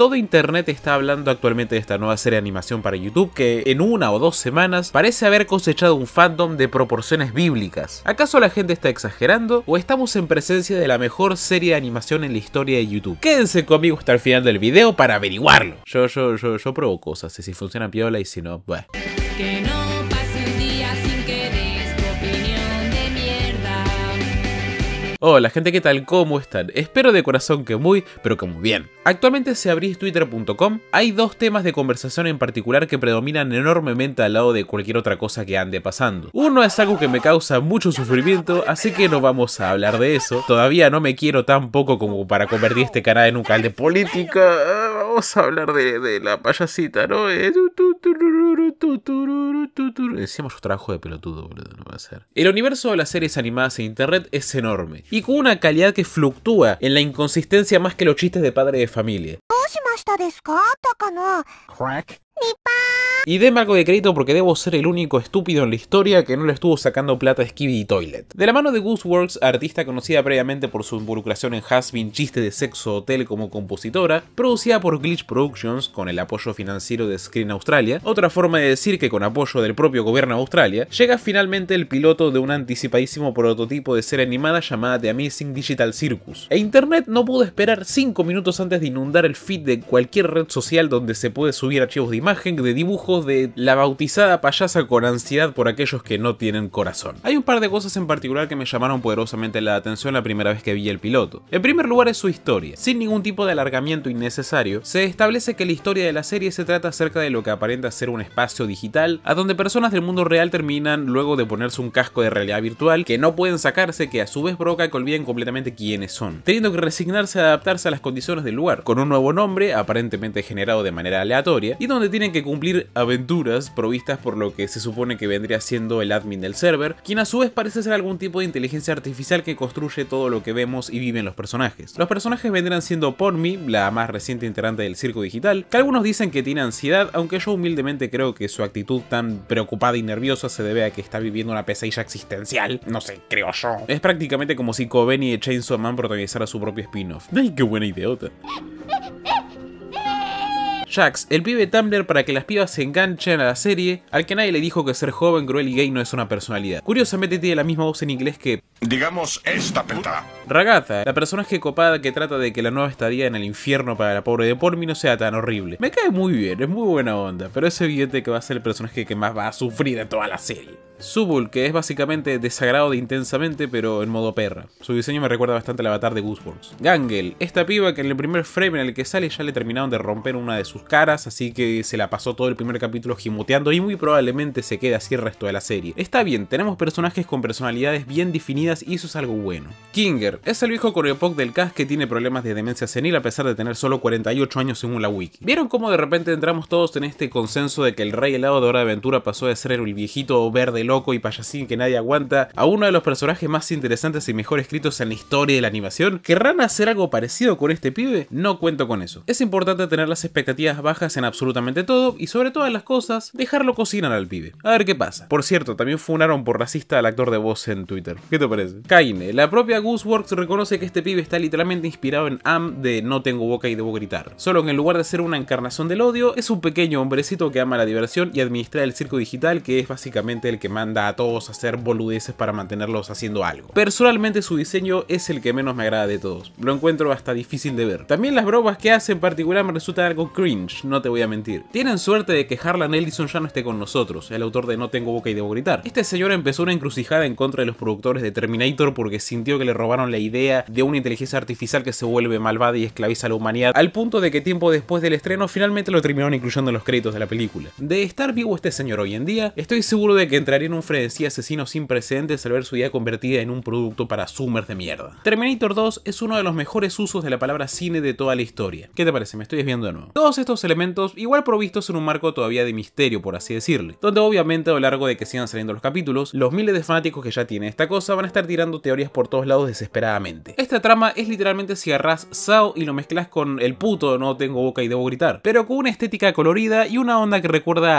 Todo Internet está hablando actualmente de esta nueva serie de animación para YouTube que en una o dos semanas parece haber cosechado un fandom de proporciones bíblicas. ¿Acaso la gente está exagerando o estamos en presencia de la mejor serie de animación en la historia de YouTube? Quédense conmigo hasta el final del video para averiguarlo. Yo, yo, yo, yo pruebo cosas y si funciona piola y si no, pues. Que no. Hola gente, ¿qué tal? ¿Cómo están? Espero de corazón que muy, pero que muy bien. Actualmente si abrís twitter.com hay dos temas de conversación en particular que predominan enormemente al lado de cualquier otra cosa que ande pasando. Uno es algo que me causa mucho sufrimiento, así que no vamos a hablar de eso. Todavía no me quiero tampoco como para convertir este canal en un canal de política. Ah, vamos a hablar de, la payasita, ¿no? Eh, Decíamos trabajo de pelotudo, boludo, no va a ser. El universo de las series animadas en internet es enorme y con una calidad que fluctúa en la inconsistencia más que los chistes de padre de familia. Y denme algo de crédito porque debo ser el único estúpido en la historia que no le estuvo sacando plata a Skibidi Toilet. De la mano de Gooseworks, artista conocida previamente por su involucración en Hasbin Chiste de Sexo Hotel como compositora, producida por Glitch Productions con el apoyo financiero de Screen Australia, otra forma de decir que con apoyo del propio gobierno de Australia, llega finalmente el piloto de un anticipadísimo prototipo de serie animada llamada The Amazing Digital Circus. E internet no pudo esperar 5 minutos antes de inundar el feed de cualquier red social donde se puede subir archivos de imagen imagen de dibujos de la bautizada payasa con ansiedad por aquellos que no tienen corazón. Hay un par de cosas en particular que me llamaron poderosamente la atención la primera vez que vi el piloto. En primer lugar es su historia. Sin ningún tipo de alargamiento innecesario, se establece que la historia de la serie se trata acerca de lo que aparenta ser un espacio digital, a donde personas del mundo real terminan luego de ponerse un casco de realidad virtual que no pueden sacarse, que a su vez provoca que olviden completamente quiénes son, teniendo que resignarse a adaptarse a las condiciones del lugar, con un nuevo nombre, aparentemente generado de manera aleatoria, y donde tienen que cumplir aventuras provistas por lo que se supone que vendría siendo el admin del server, quien a su vez parece ser algún tipo de inteligencia artificial que construye todo lo que vemos y viven los personajes. Los personajes vendrán siendo Pormi, la más reciente integrante del circo digital, que algunos dicen que tiene ansiedad, aunque yo humildemente creo que su actitud tan preocupada y nerviosa se debe a que está viviendo una pesadilla existencial, no sé, creo yo. Es prácticamente como si Coveney y Chainsaw Man protagonizara su propio spin-off. ¡Ay, qué buena idiota! Jax, el pibe Tumblr para que las pibas se enganchen a la serie, al que nadie le dijo que ser joven, cruel y gay no es una personalidad. Curiosamente tiene la misma voz en inglés que... Digamos esta peta. Ragata, la personaje copada que trata de que la nueva estadía en el infierno para la pobre de Pormi no sea tan horrible. Me cae muy bien, es muy buena onda, pero es evidente que va a ser el personaje que más va a sufrir de toda la serie. Subul, que es básicamente desagrado de intensamente, pero en modo perra. Su diseño me recuerda bastante al avatar de Goosebumps. Gangel, esta piba que en el primer frame en el que sale ya le terminaron de romper una de sus caras, así que se la pasó todo el primer capítulo gimoteando y muy probablemente se quede así el resto de la serie. Está bien, tenemos personajes con personalidades bien definidas y eso es algo bueno. Kinger es el viejo coreopop del cast que tiene problemas de demencia senil a pesar de tener solo 48 años según la wiki. ¿Vieron cómo de repente entramos todos en este consenso de que el rey helado de Hora de Aventura pasó de ser el viejito verde loco y payasín que nadie aguanta a uno de los personajes más interesantes y mejor escritos en la historia de la animación? ¿Querrán hacer algo parecido con este pibe? No cuento con eso. Es importante tener las expectativas bajas en absolutamente todo y sobre todas las cosas, dejarlo cocinar al pibe. A ver qué pasa. Por cierto, también funaron por racista al actor de voz en Twitter. ¿Qué te parece? Kaine, la propia Gooseworks reconoce que este pibe está literalmente inspirado en Am de No tengo boca y debo gritar. Solo que en lugar de ser una encarnación del odio, es un pequeño hombrecito que ama la diversión y administra el circo digital que es básicamente el que manda a todos a hacer boludeces para mantenerlos haciendo algo. Personalmente su diseño es el que menos me agrada de todos. Lo encuentro hasta difícil de ver. También las bromas que hace en particular me resultan algo Cream no te voy a mentir. Tienen suerte de que Harlan Ellison ya no esté con nosotros, el autor de No tengo boca y debo gritar. Este señor empezó una encrucijada en contra de los productores de Terminator porque sintió que le robaron la idea de una inteligencia artificial que se vuelve malvada y esclaviza a la humanidad, al punto de que tiempo después del estreno finalmente lo terminaron incluyendo en los créditos de la película. De estar vivo este señor hoy en día, estoy seguro de que entraría en un frenesí asesino sin precedentes al ver su idea convertida en un producto para zoomers de mierda. Terminator 2 es uno de los mejores usos de la palabra cine de toda la historia. ¿Qué te parece? Me estoy desviando de nuevo. Todos estos elementos igual provistos en un marco todavía de misterio, por así decirle, donde obviamente a lo largo de que sigan saliendo los capítulos, los miles de fanáticos que ya tienen esta cosa van a estar tirando teorías por todos lados desesperadamente. Esta trama es literalmente si agarras Sao y lo mezclas con el puto no tengo boca y debo gritar, pero con una estética colorida y una onda que recuerda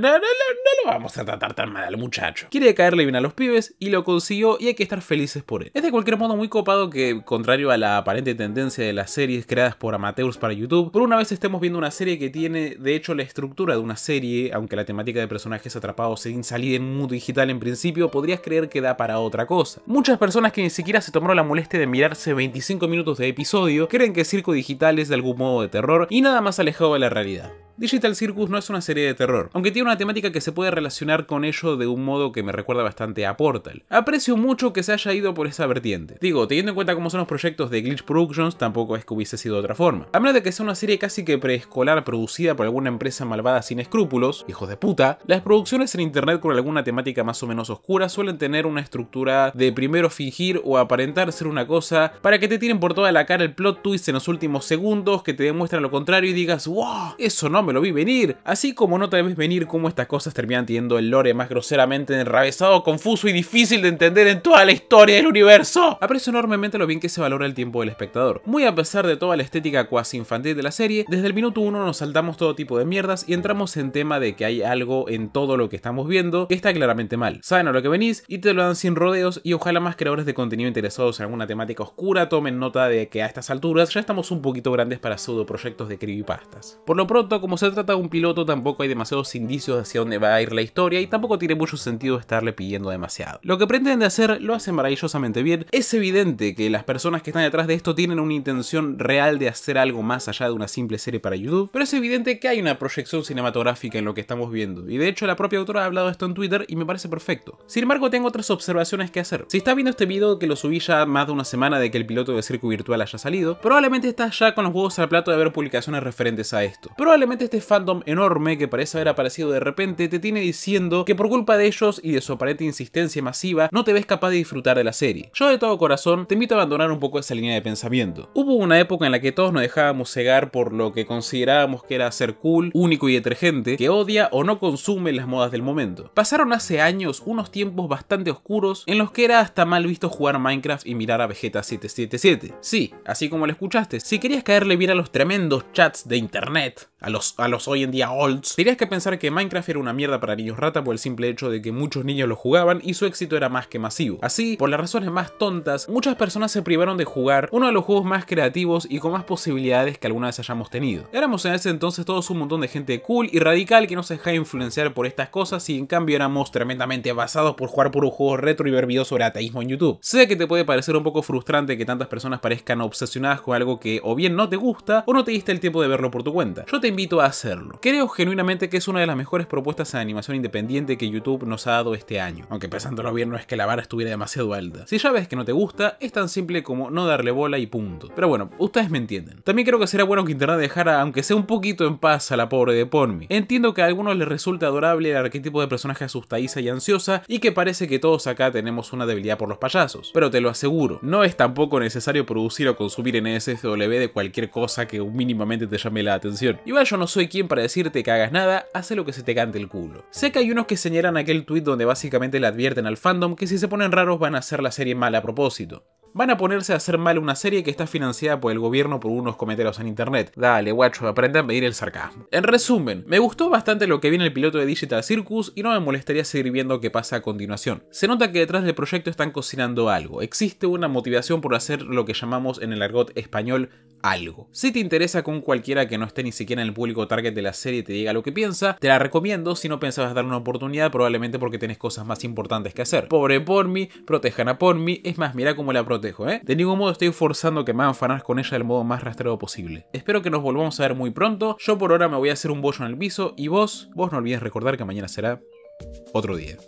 No, lo vamos a tratar tan mal al muchacho. Quiere caerle bien a los pibes y lo consiguió y hay que estar felices por él. Es de cualquier modo muy copado que, contrario a la aparente tendencia de las series creadas por amateurs para YouTube. Por una vez estemos viendo una serie que tiene, de hecho, la estructura de una serie, aunque la temática de personajes atrapados sin salida en mundo digital en principio, podrías creer que da para otra cosa. Muchas personas que ni siquiera se tomaron la molestia de mirarse 25 minutos de episodio creen que Circo Digital es de algún modo de terror y nada más alejado de la realidad. Digital Circus no es una serie de terror, aunque tiene una temática que se puede relacionar con ello de un modo que me recuerda bastante a Portal. Aprecio mucho que se haya ido por esa vertiente. Digo, teniendo en cuenta cómo son los proyectos de Glitch Productions, tampoco es que hubiese sido de otra forma. A menos de que sea una serie casi que preescolar producida por alguna empresa malvada sin escrúpulos, hijos de puta, las producciones en internet con alguna temática más o menos oscura suelen tener una estructura de primero fingir o aparentar ser una cosa para que te tiren por toda la cara el plot twist en los últimos segundos, que te demuestran lo contrario y digas, wow, eso no me lo vi venir, así como no te ves venir cómo estas cosas terminan teniendo el lore más groseramente enravesado, confuso y difícil de entender en toda la historia del universo. Aprecio enormemente lo bien que se valora el tiempo del espectador. Muy a pesar de toda la estética cuasi infantil de la serie, desde el minuto 1 nos saltamos todo tipo de mierdas y entramos en tema de que hay algo en todo lo que estamos viendo que está claramente mal. Saben a lo que venís y te lo dan sin rodeos y ojalá más creadores de contenido interesados en alguna temática oscura tomen nota de que a estas alturas ya estamos un poquito grandes para pseudo proyectos de creepypastas. Por lo pronto, como se trata de un piloto, tampoco hay demasiados indicios hacia dónde va a ir la historia y tampoco tiene mucho sentido estarle pidiendo demasiado. Lo que pretenden hacer lo hacen maravillosamente bien. Es evidente que las personas que están detrás de esto tienen una intención real de hacer algo más allá de una simple serie para YouTube, pero es evidente que hay una proyección cinematográfica en lo que estamos viendo, y de hecho la propia autora ha hablado de esto en Twitter y me parece perfecto. Sin embargo, tengo otras observaciones que hacer. Si estás viendo este video que lo subí ya más de una semana de que el piloto de Circo Virtual haya salido, probablemente estás ya con los huevos al plato de ver publicaciones referentes a esto. Probablemente este fandom enorme que parece haber aparecido de repente te tiene diciendo que por culpa de ellos y de su aparente insistencia masiva no te ves capaz de disfrutar de la serie. Yo de todo corazón te invito a abandonar un poco esa línea de pensamiento. Hubo una época en la que todos nos dejábamos cegar por lo que considerábamos que era ser cool, único y detergente, que odia o no consume las modas del momento. Pasaron hace años unos tiempos bastante oscuros en los que era hasta mal visto jugar Minecraft y mirar a Vegeta 777. Sí, así como lo escuchaste, si querías caerle bien a los tremendos chats de internet, a los a los hoy en día olds, tenías que pensar que Minecraft era una mierda para niños rata por el simple hecho de que muchos niños lo jugaban y su éxito era más que masivo. Así, por las razones más tontas, muchas personas se privaron de jugar uno de los juegos más creativos y con más posibilidades que alguna vez hayamos tenido. Éramos en ese entonces todos un montón de gente cool y radical que no se dejaba influenciar por estas cosas y en cambio éramos tremendamente basados por jugar por un juego retro y ver videos sobre ateísmo en YouTube. Sé que te puede parecer un poco frustrante que tantas personas parezcan obsesionadas con algo que o bien no te gusta o no te diste el tiempo de verlo por tu cuenta. Yo te invito a hacerlo. Creo genuinamente que es una de las mejores propuestas de animación independiente que YouTube nos ha dado este año, aunque pensándolo bien no es que la vara estuviera demasiado alta. Si ya ves que no te gusta, es tan simple como no darle bola y punto. Pero bueno, ustedes me entienden. También creo que será bueno que Internet dejara, aunque sea un poquito en paz, a la pobre de Ponmi. Entiendo que a algunos les resulta adorable el arquetipo de personaje asustadiza y ansiosa, y que parece que todos acá tenemos una debilidad por los payasos. Pero te lo aseguro, no es tampoco necesario producir o consumir en SSW de cualquier cosa que mínimamente te llame la atención. Igual yo no soy quien para decirte que hagas nada, hace lo que se te cante el culo. Sé que hay unos que señalan aquel tuit donde básicamente le advierten al fandom que si se ponen raros van a hacer la serie mal a propósito van a ponerse a hacer mal una serie que está financiada por el gobierno por unos cometeros en internet. Dale, guacho, aprendan a medir el sarcasmo. En resumen, me gustó bastante lo que viene el piloto de Digital Circus y no me molestaría seguir viendo qué pasa a continuación. Se nota que detrás del proyecto están cocinando algo. Existe una motivación por hacer lo que llamamos en el argot español algo. Si te interesa con cualquiera que no esté ni siquiera en el público target de la serie te diga lo que piensa, te la recomiendo si no pensabas dar una oportunidad probablemente porque tenés cosas más importantes que hacer. Pobre mí, protejan a Pormi, es más, mira cómo la ¿eh? De ningún modo estoy forzando que me hagan fanar con ella del modo más rastreado posible. Espero que nos volvamos a ver muy pronto. Yo por ahora me voy a hacer un bollo en el piso y vos, vos no olvides recordar que mañana será otro día.